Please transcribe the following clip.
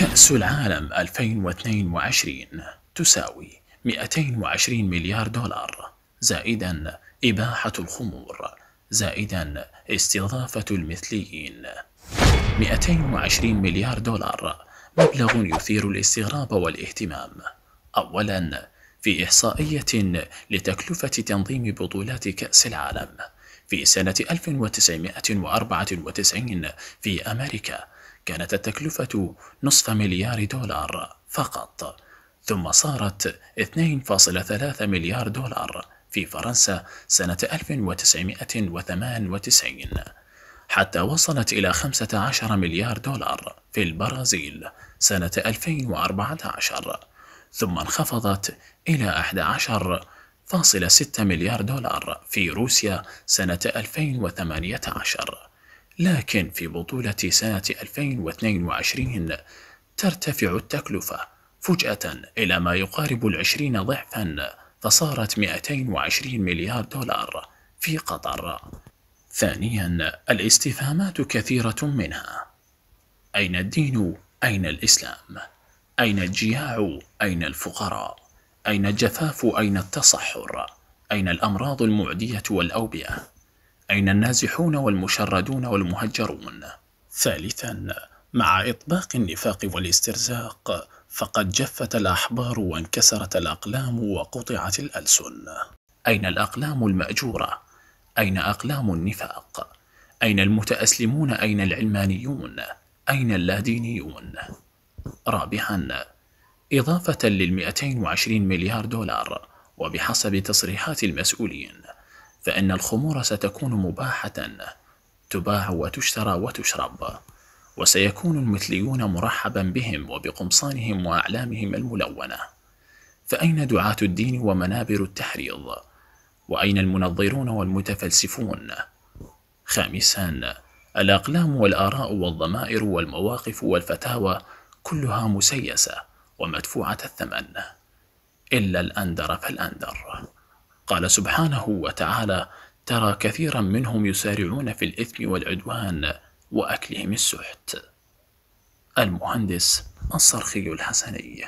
كأس العالم 2022 تساوي 220 مليار دولار زائدا إباحة الخمور زائدا استضافة المثليين 220 مليار دولار مبلغ يثير الاستغراب والاهتمام أولا في إحصائية لتكلفة تنظيم بطولات كأس العالم في سنة 1994 في أمريكا كانت التكلفة نصف مليار دولار فقط ثم صارت 2.3 مليار دولار في فرنسا سنة 1998 حتى وصلت إلى 15 مليار دولار في البرازيل سنة 2014 ثم انخفضت إلى 11.6 مليار دولار في روسيا سنة 2018 لكن في بطولة سنة 2022 ترتفع التكلفة فجأة إلى ما يقارب العشرين ضعفا فصارت 220 مليار دولار في قطر ثانيا الاستفهامات كثيرة منها أين الدين؟ أين الإسلام؟ أين الجياع؟ أين الفقراء؟ أين الجفاف؟ أين التصحر؟ أين الأمراض المعدية والأوبئة؟ أين النازحون والمشردون والمهجرون؟ ثالثا مع إطباق النفاق والاسترزاق فقد جفت الأحبار وانكسرت الأقلام وقطعت الألسن أين الأقلام المأجورة؟ أين أقلام النفاق؟ أين المتأسلمون؟ أين العلمانيون؟ أين اللادينيون؟ رابعا إضافة للمئتين وعشرين مليار دولار وبحسب تصريحات المسؤولين فإن الخمور ستكون مباحة تباع وتشترى وتشرب وسيكون المثليون مرحبا بهم وبقمصانهم وأعلامهم الملونة فأين دعاة الدين ومنابر التحريض؟ وأين المنظرون والمتفلسفون؟ خامسا الأقلام والآراء والضمائر والمواقف والفتاوى كلها مسيسة ومدفوعة الثمن إلا الأندر فالأندر قال سبحانه وتعالى ترى كثيرا منهم يسارعون في الإثم والعدوان وأكلهم السحت المهندس الصرخي الحسني